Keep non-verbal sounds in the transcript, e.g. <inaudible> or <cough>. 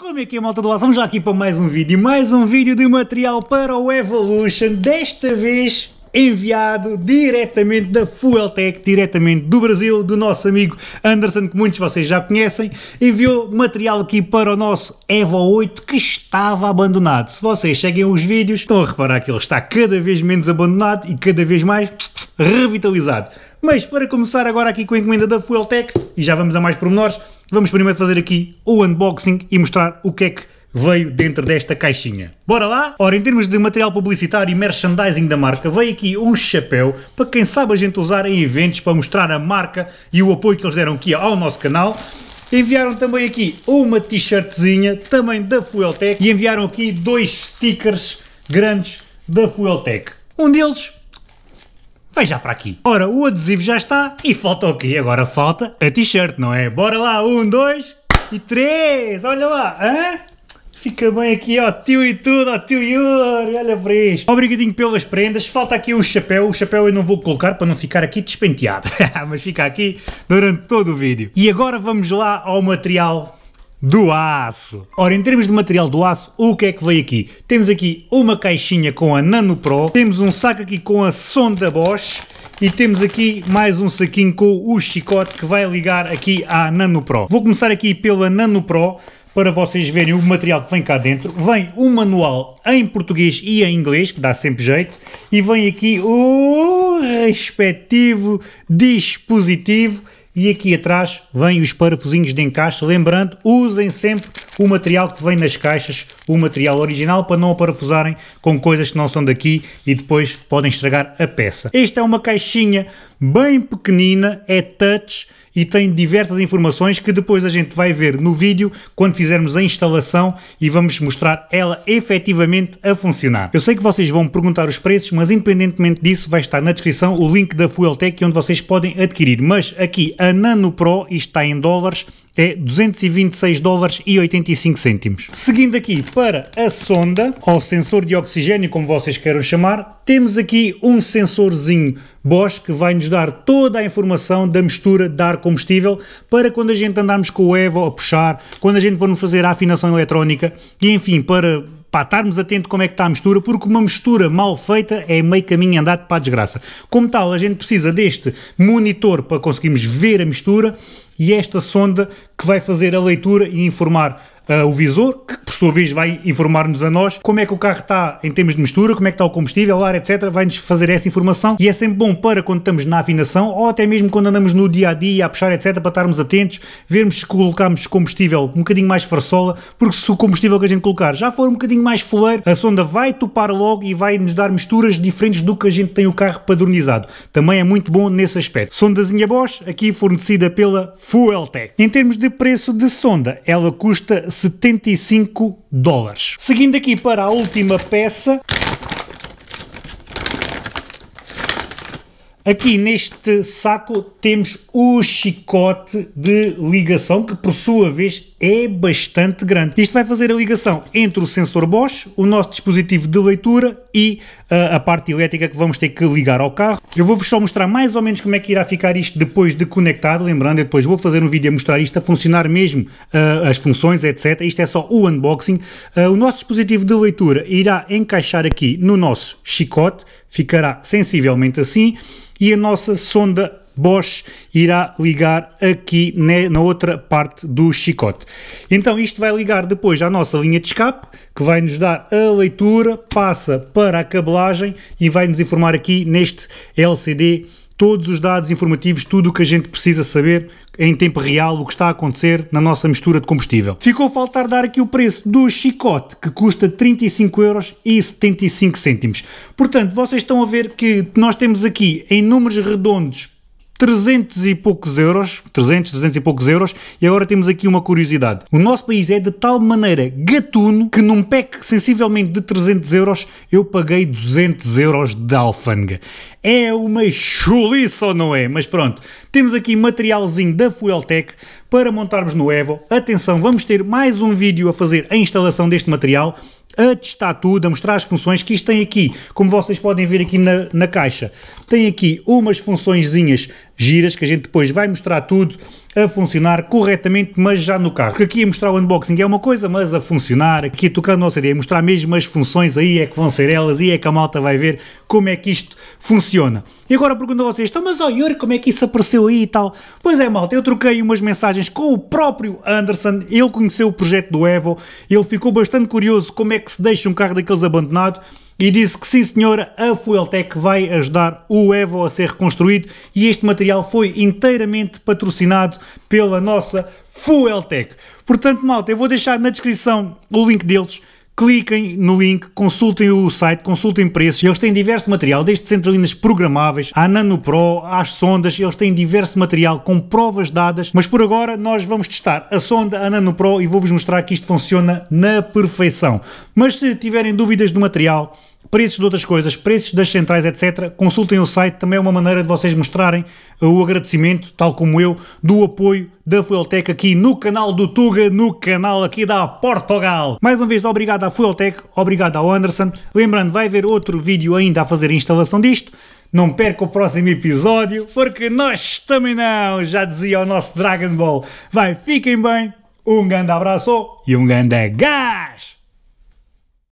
Como é que é malta do ar? Vamos já aqui para mais um vídeo, mais um vídeo de material para o Evolution, desta vez enviado diretamente da Fueltech, diretamente do Brasil, do nosso amigo Anderson, que muitos de vocês já conhecem, enviou material aqui para o nosso Evo 8 que estava abandonado. Se vocês seguem os vídeos, estão a reparar que ele está cada vez menos abandonado e cada vez mais revitalizado. Mas para começar agora aqui com a encomenda da Fueltech, e já vamos a mais pormenores, vamos primeiro fazer aqui o unboxing e mostrar o que é que veio dentro desta caixinha. Bora lá? Ora, em termos de material publicitário e merchandising da marca, veio aqui um chapéu para quem sabe a gente usar em eventos para mostrar a marca e o apoio que eles deram aqui ao nosso canal. Enviaram também aqui uma t-shirtzinha, também da Fueltech, e enviaram aqui dois stickers grandes da Fueltech. Um deles já para aqui. Ora, o adesivo já está e falta o quê? Agora falta a t-shirt, não é? Bora lá, um, dois e três! Olha lá, hã? Fica bem aqui, ó tio e tudo, ó tio Yuri, olha para isto. Obrigadinho pelas prendas, falta aqui o chapéu, o chapéu eu não vou colocar para não ficar aqui despenteado, <laughs> mas fica aqui durante todo o vídeo. E agora vamos lá ao material do aço. Ora, em termos de material do aço, o que é que veio aqui? Temos aqui uma caixinha com a Nano Pro, temos um saco aqui com a sonda Bosch e temos aqui mais um saquinho com o chicote que vai ligar aqui à Nano Pro. Vou começar aqui pela Nano Pro, para vocês verem o material que vem cá dentro. Vem um manual em português e em inglês, que dá sempre jeito, e vem aqui o respectivo dispositivo e aqui atrás vêm os parafusinhos de encaixe. Lembrando, usem sempre o material que vem nas caixas, o material original, para não a parafusarem com coisas que não são daqui e depois podem estragar a peça. Esta é uma caixinha bem pequenina, é touch e tem diversas informações que depois a gente vai ver no vídeo quando fizermos a instalação e vamos mostrar ela efetivamente a funcionar. Eu sei que vocês vão perguntar os preços, mas independentemente disso vai estar na descrição o link da Fueltech onde vocês podem adquirir, mas aqui a Nano Pro está em dólares é 226 dólares e 85 cêntimos. Seguindo aqui para a sonda, ou sensor de oxigênio, como vocês queiram chamar, temos aqui um sensorzinho Bosch que vai nos dar toda a informação da mistura de ar combustível para quando a gente andarmos com o Evo a puxar, quando a gente for fazer a afinação eletrónica e enfim, para para estarmos atentos como é que está a mistura, porque uma mistura mal feita é meio caminho andado para a desgraça. Como tal, a gente precisa deste monitor para conseguirmos ver a mistura e esta sonda que vai fazer a leitura e informar uh, o visor, que por sua vez vai informar-nos a nós como é que o carro está em termos de mistura, como é que está o combustível, ar, etc. Vai-nos fazer essa informação e é sempre bom para quando estamos na afinação ou até mesmo quando andamos no dia a dia a puxar, etc., para estarmos atentos, vermos se colocamos combustível um bocadinho mais farsola, porque se o combustível que a gente colocar já for um bocadinho mais fuleiro, a sonda vai topar logo e vai nos dar misturas diferentes do que a gente tem o carro padronizado. Também é muito bom nesse aspecto. Sondazinha Bosch, aqui fornecida pela Fueltech. Em termos de preço de sonda, ela custa 75 dólares. Seguindo aqui para a última peça, Aqui neste saco temos o chicote de ligação, que por sua vez é bastante grande. Isto vai fazer a ligação entre o sensor Bosch, o nosso dispositivo de leitura e uh, a parte elétrica que vamos ter que ligar ao carro. Eu vou-vos só mostrar mais ou menos como é que irá ficar isto depois de conectado, lembrando, eu depois vou fazer um vídeo a mostrar isto a funcionar mesmo, uh, as funções, etc. Isto é só o unboxing. Uh, o nosso dispositivo de leitura irá encaixar aqui no nosso chicote, ficará sensivelmente assim, e a nossa sonda Bosch irá ligar aqui na outra parte do chicote. Então isto vai ligar depois à nossa linha de escape, que vai nos dar a leitura, passa para a cabelagem e vai nos informar aqui neste LCD todos os dados informativos, tudo o que a gente precisa saber em tempo real, o que está a acontecer na nossa mistura de combustível. Ficou a faltar dar aqui o preço do chicote, que custa 35,75€. Portanto, vocês estão a ver que nós temos aqui, em números redondos, 300 e poucos euros, 300, 300 e poucos euros, e agora temos aqui uma curiosidade. O nosso país é de tal maneira gatuno que num pack sensivelmente de 300 euros eu paguei 200 euros de alfândega. É uma chuliça ou não é? Mas pronto, temos aqui materialzinho da Fueltech para montarmos no Evo. Atenção, vamos ter mais um vídeo a fazer a instalação deste material a testar tudo, a mostrar as funções que isto tem aqui, como vocês podem ver aqui na, na caixa, tem aqui umas funções giras que a gente depois vai mostrar tudo a funcionar corretamente, mas já no carro. Porque aqui a mostrar o unboxing é uma coisa, mas a funcionar, aqui tocando nossa ideia, é mostrar mesmo as funções, aí é que vão ser elas, e é que a malta vai ver como é que isto funciona. E agora pergunto a vocês, então, mas ó oh, Yuri, como é que isso apareceu aí e tal? Pois é malta, eu troquei umas mensagens com o próprio Anderson, ele conheceu o projeto do Evo, ele ficou bastante curioso como é que se deixa um carro daqueles abandonado, e disse que sim senhora, a Fueltec vai ajudar o Evo a ser reconstruído e este material foi inteiramente patrocinado pela nossa Fueltec. Portanto, malta, eu vou deixar na descrição o link deles cliquem no link, consultem o site, consultem preços. Eles têm diverso material, desde centralinas programáveis, à Nano Pro, às sondas, eles têm diverso material com provas dadas, mas por agora nós vamos testar a sonda, a Nano Pro e vou-vos mostrar que isto funciona na perfeição. Mas se tiverem dúvidas do material, preços de outras coisas, preços das centrais, etc. Consultem o site, também é uma maneira de vocês mostrarem o agradecimento, tal como eu, do apoio da Fueltec aqui no canal do Tuga, no canal aqui da Portugal. Mais uma vez, obrigado à Fueltec, obrigado ao Anderson. Lembrando, vai haver outro vídeo ainda a fazer a instalação disto. Não perca o próximo episódio, porque nós também não, já dizia o nosso Dragon Ball. Vai, fiquem bem, um grande abraço e um grande gás!